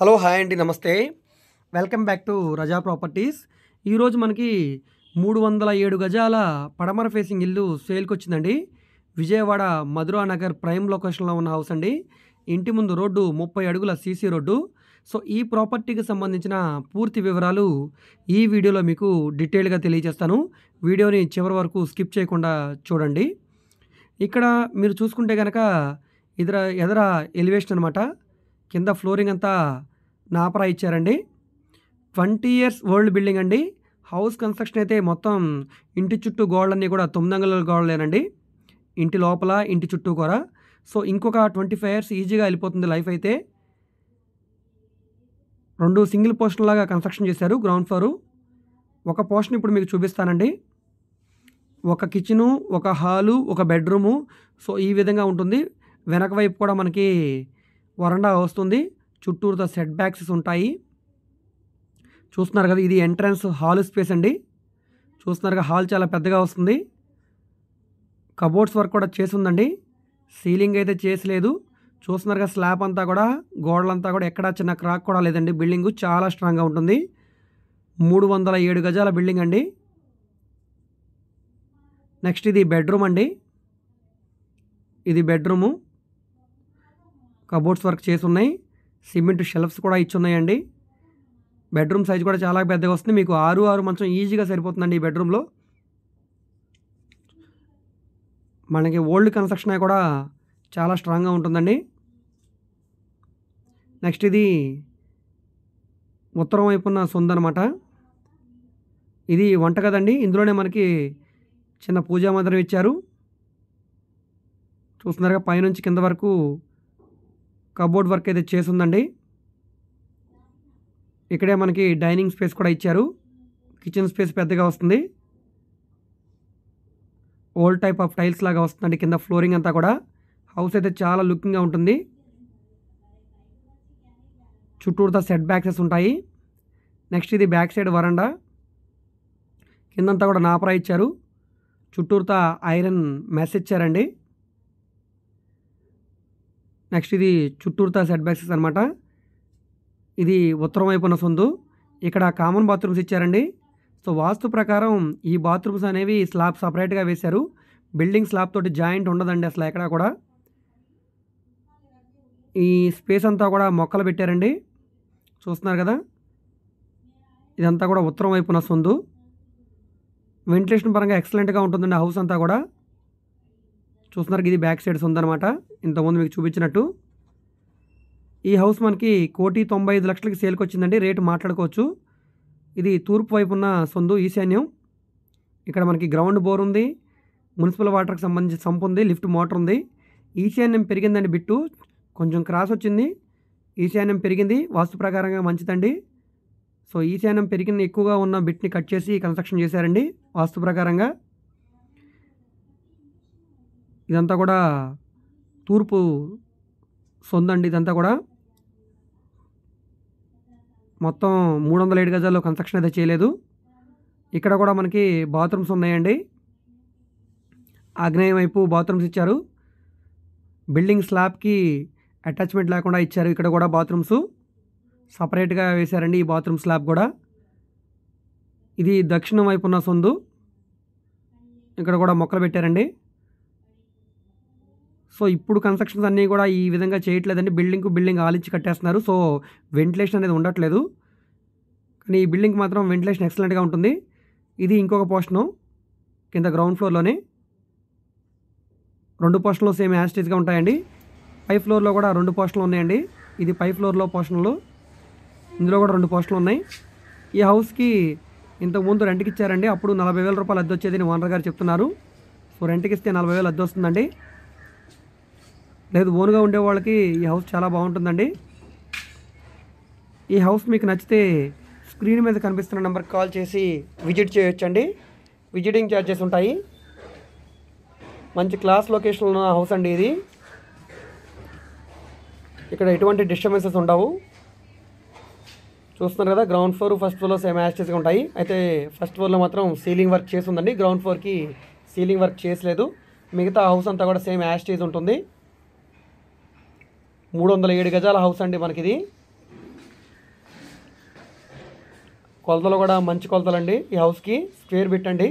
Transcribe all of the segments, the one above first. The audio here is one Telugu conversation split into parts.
హలో హాయ్ అండి నమస్తే welcome back to Raza Properties ఈరోజు మనకి మూడు వందల ఏడు గజాల పడమర ఫేసింగ్ ఇల్లు సేల్కి వచ్చిందండి విజయవాడ మధురా నగర్ ప్రైమ్ లొకేషన్లో ఉన్న హౌస్ అండి ఇంటి ముందు రోడ్డు ముప్పై అడుగుల సీసీ రోడ్డు సో ఈ ప్రాపర్టీకి సంబంధించిన పూర్తి వివరాలు ఈ వీడియోలో మీకు డీటెయిల్గా తెలియజేస్తాను వీడియోని చివరి వరకు స్కిప్ చేయకుండా చూడండి ఇక్కడ మీరు చూసుకుంటే కనుక ఎదుర ఎదర ఎలివేషన్ అనమాట కింద ఫ్లోరింగ్ అంతా నాపరా ఇచ్చారండి ట్వంటీ ఇయర్స్ ఓల్డ్ బిల్డింగ్ అండి హౌస్ కన్స్ట్రక్షన్ అయితే మొత్తం ఇంటి చుట్టూ గోడలన్నీ కూడా తొమ్మిది వందల గోడలేనండి ఇంటి లోపల ఇంటి చుట్టూ కూడా సో ఇంకొక ట్వంటీ ఫైవ్ ఇయర్స్ ఈజీగా వెళ్ళిపోతుంది లైఫ్ అయితే రెండు సింగిల్ పోర్షన్ లాగా కన్స్ట్రక్షన్ చేశారు గ్రౌండ్ ఫ్లోర్ ఒక పోర్షన్ ఇప్పుడు మీకు చూపిస్తానండి ఒక కిచెను ఒక హాలు ఒక బెడ్రూము సో ఈ విధంగా ఉంటుంది వెనక వైపు కూడా మనకి వరండా వస్తుంది చుట్టూరుతో సెట్ బ్యాక్స్ ఉంటాయి చూస్తున్నారు కదా ఇది ఎంట్రన్స్ హాల్ స్పేస్ అండి చూస్తున్నారుగా హాల్ చాలా పెద్దగా వస్తుంది కబోర్డ్స్ వర్క్ కూడా ఉందండి సీలింగ్ అయితే చేసలేదు చూస్తున్నారుగా స్లాబ్ అంతా కూడా గోడలంతా కూడా ఎక్కడా చిన్న క్రాక్ కూడా లేదండి బిల్డింగ్ చాలా స్ట్రాంగ్గా ఉంటుంది మూడు వందల ఏడు గజాల బిల్డింగ్ అండి నెక్స్ట్ ఇది బెడ్రూమ్ అండి ఇది బెడ్రూము కబోర్డ్స్ వర్క్ చేసి ఉన్నాయి సిమెంట్ షెల్ఫ్స్ కూడా ఇచ్చి ఉన్నాయండి బెడ్రూమ్ సైజ్ కూడా చాలా పెద్దగా వస్తుంది మీకు ఆరు ఆరు మంచం ఈజీగా సరిపోతుందండి ఈ బెడ్రూమ్లో మనకి ఓల్డ్ కన్స్ట్రక్షన్ కూడా చాలా స్ట్రాంగ్గా ఉంటుందండి నెక్స్ట్ ఇది ఉత్తరం వైపున్న అనమాట ఇది వంట కదండి ఇందులోనే మనకి చిన్న పూజా మందిరం ఇచ్చారు చూస్తున్నారుగా పైనుంచి కింద వరకు కబోర్డ్ వర్క్ అయితే చేసిందండి ఇక్కడే మనకి డైనింగ్ స్పేస్ కూడా ఇచ్చారు కిచెన్ స్పేస్ పెద్దగా వస్తుంది ఓల్డ్ టైప్ ఆఫ్ టైల్స్ లాగా వస్తుందండి కింద ఫ్లోరింగ్ అంతా కూడా హౌస్ అయితే చాలా లుకింగ్గా ఉంటుంది చుట్టూరుతా సెట్ బ్యాక్సెస్ ఉంటాయి నెక్స్ట్ ఇది బ్యాక్ సైడ్ వరండా కిందంతా కూడా నాపరా ఇచ్చారు చుట్టూరుతా ఐరన్ మెస్ ఇచ్చారండి నెక్స్ట్ ఇది చుట్టూరుతా సెట్ బ్యాక్సెస్ అనమాట ఇది ఉత్తరం వైపున సొందు ఇక్కడ కామన్ బాత్రూమ్స్ ఇచ్చారండి సో వాస్తు ప్రకారం ఈ బాత్రూమ్స్ అనేవి స్లాబ్ సపరేట్గా వేశారు బిల్డింగ్ స్లాబ్ తోటి జాయింట్ ఉండదండి అసలు ఎక్కడా కూడా ఈ స్పేస్ అంతా కూడా మొక్కలు పెట్టారండి చూస్తున్నారు కదా ఇదంతా కూడా ఉత్తరం వైపున సొందు వెంటిలేషన్ పరంగా ఎక్సలెంట్గా ఉంటుందండి హౌస్ అంతా కూడా చూస్తున్నారు ఇది బ్యాక్ సైడ్స్ ఉందన్నమాట ఇంతకుముందు మీకు చూపించినట్టు ఈ హౌస్ మనకి కోటి తొంభై ఐదు లక్షలకి సేల్కి వచ్చిందండి రేటు మాట్లాడుకోవచ్చు ఇది తూర్పు వైపు ఉన్న సొందు ఈశాన్యం ఇక్కడ మనకి గ్రౌండ్ బోర్ ఉంది మున్సిపల్ వాటర్కి సంబంధించి సంప్ ఉంది లిఫ్ట్ మోటార్ ఉంది ఈశాన్యం పెరిగిందండి బిట్టు కొంచెం క్రాస్ వచ్చింది ఈశాన్యం పెరిగింది వాస్తు ప్రకారంగా మంచిదండి సో ఈశాన్యం పెరిగిన ఎక్కువగా ఉన్న బిట్ని కట్ చేసి కన్స్ట్రక్షన్ చేశారండి వాస్తు ప్రకారంగా ఇదంతా కూడా తూర్పు సొందండి ఇదంతా కూడా మొత్తం మూడు వందల ఏడు గజాల్లో కన్స్ట్రక్షన్ అయితే చేయలేదు ఇక్కడ కూడా మనకి బాత్రూమ్స్ ఉన్నాయండి ఆగ్నేయం వైపు బాత్రూమ్స్ ఇచ్చారు బిల్డింగ్ స్లాబ్కి అటాచ్మెంట్ లేకుండా ఇచ్చారు ఇక్కడ కూడా బాత్రూమ్స్ సపరేట్గా వేశారండి ఈ బాత్రూమ్ స్లాబ్ కూడా ఇది దక్షిణం వైపు ఉన్న సొందు ఇక్కడ కూడా మొక్కలు పెట్టారండి సో ఇప్పుడు కన్స్ట్రక్షన్స్ అన్నీ కూడా ఈ విధంగా చేయట్లేదండి బిల్డింగ్కు బిల్డింగ్ ఆలించి కట్టేస్తున్నారు సో వెంటిలేషన్ అనేది ఉండట్లేదు కానీ ఈ బిల్డింగ్ మాత్రం వెంటిలేషన్ ఎక్సలెంట్గా ఉంటుంది ఇది ఇంకొక పోర్షను కింద గ్రౌండ్ ఫ్లోర్లోనే రెండు పోర్షన్లు సేమ్ యాస్టేజ్గా ఉంటాయండి పై ఫ్లోర్లో కూడా రెండు పోర్షన్లు ఉన్నాయండి ఇది పై ఫ్లోర్లో పోర్షన్లు ఇందులో కూడా రెండు పోర్షన్లు ఉన్నాయి ఈ హౌస్కి ఇంతకుముందు రెంట్కి ఇచ్చారండి అప్పుడు నలభై వేల రూపాయలు అద్దె వచ్చేది ఓనర్ గారు చెప్తున్నారు సో రెంట్కి ఇస్తే నలభై వేలు అద్దె వస్తుందండి లేదు ఓన్గా ఉండే వాళ్ళకి ఈ హౌస్ చాలా బాగుంటుందండి ఈ హౌస్ మీకు నచ్చితే స్క్రీన్ మీద కనిపిస్తున్న నెంబర్కి కాల్ చేసి విజిట్ చేయొచ్చండి విజిటింగ్ ఛార్జెస్ ఉంటాయి మంచి క్లాస్ లొకేషన్లో ఉన్న హౌస్ అండి ఇది ఇక్కడ ఎటువంటి డిస్టర్బెన్సెస్ ఉండవు చూస్తున్నారు కదా గ్రౌండ్ ఫ్లోర్ ఫస్ట్ ఫ్లోర్లో సేమ్ యాస్టేజ్గా ఉంటాయి అయితే ఫస్ట్ ఫ్లోర్లో మాత్రం సీలింగ్ వర్క్ చేసి ఉందండి గ్రౌండ్ ఫ్లోర్కి సీలింగ్ వర్క్ చేసలేదు మిగతా హౌస్ అంతా కూడా సేమ్ యాస్టేజ్ ఉంటుంది మూడు వందల ఏడు గజాల హౌస్ అండి మనకిది కొలతలు కూడా మంచి కొలతలండి ఈ హౌస్కి స్క్వేర్ పెట్టండి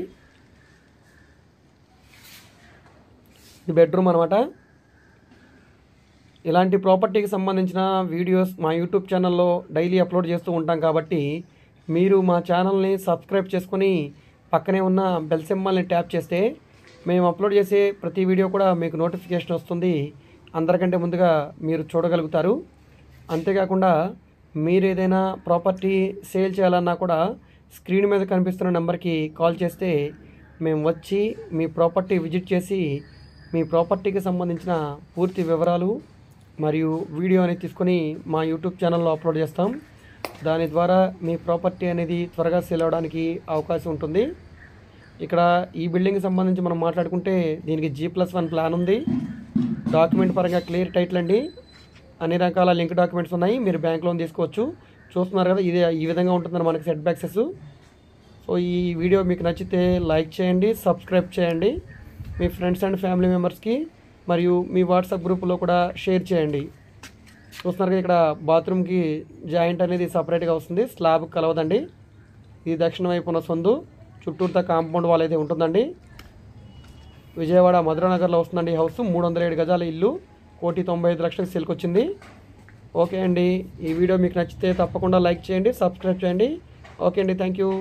ఇది బెడ్రూమ్ అనమాట ఇలాంటి ప్రాపర్టీకి సంబంధించిన వీడియోస్ మా యూట్యూబ్ ఛానల్లో డైలీ అప్లోడ్ చేస్తూ ఉంటాం కాబట్టి మీరు మా ఛానల్ని సబ్స్క్రైబ్ చేసుకుని పక్కనే ఉన్న బెల్ సింబల్ని ట్యాప్ చేస్తే మేము అప్లోడ్ చేసే ప్రతి వీడియో కూడా మీకు నోటిఫికేషన్ వస్తుంది అందరికంటే ముందుగా మీరు చూడగలుగుతారు అంతేకాకుండా మీరు ఏదైనా ప్రాపర్టీ సేల్ చేయాలన్నా కూడా స్క్రీన్ మీద కనిపిస్తున్న నెంబర్కి కాల్ చేస్తే మేము వచ్చి మీ ప్రాపర్టీ విజిట్ చేసి మీ ప్రాపర్టీకి సంబంధించిన పూర్తి వివరాలు మరియు వీడియో అనేది తీసుకొని మా యూట్యూబ్ ఛానల్లో అప్లోడ్ చేస్తాం దాని ద్వారా మీ ప్రాపర్టీ అనేది త్వరగా సేల్ అవడానికి అవకాశం ఉంటుంది ఇక్కడ ఈ బిల్డింగ్కి సంబంధించి మనం మాట్లాడుకుంటే దీనికి జీ ప్లస్ వన్ ప్లాన్ ఉంది డాక్యుమెంట్ పరంగా క్లియర్ టైటిల్ అండి అన్ని రకాల లింక్ డాక్యుమెంట్స్ ఉన్నాయి మీరు బ్యాంక్ లోన్ తీసుకోవచ్చు చూస్తున్నారు కదా ఇది ఈ విధంగా ఉంటుందని మనకి సెట్ బ్యాక్సెస్ సో ఈ వీడియో మీకు నచ్చితే లైక్ చేయండి సబ్స్క్రైబ్ చేయండి మీ ఫ్రెండ్స్ అండ్ ఫ్యామిలీ మెంబర్స్కి మరియు మీ వాట్సాప్ గ్రూప్లో కూడా షేర్ చేయండి చూస్తున్నారు కదా ఇక్కడ బాత్రూమ్కి జాయింట్ అనేది సపరేట్గా వస్తుంది స్లాబ్ కలవదండి ఇది దక్షిణ వైపు ఉన్న సొందు చుట్టూరుతా కాంపౌండ్ వాల్ అయితే ఉంటుందండి విజయవాడ మధురానగర్లో వస్తుందండి ఈ హౌస్ మూడు వందల ఏడు గజాల ఇల్లు కోటి తొంభై ఐదు లక్షలకు సేల్కి వచ్చింది ఓకే అండి ఈ వీడియో మీకు నచ్చితే తప్పకుండా లైక్ చేయండి సబ్స్క్రైబ్ చేయండి ఓకే అండి థ్యాంక్ యూ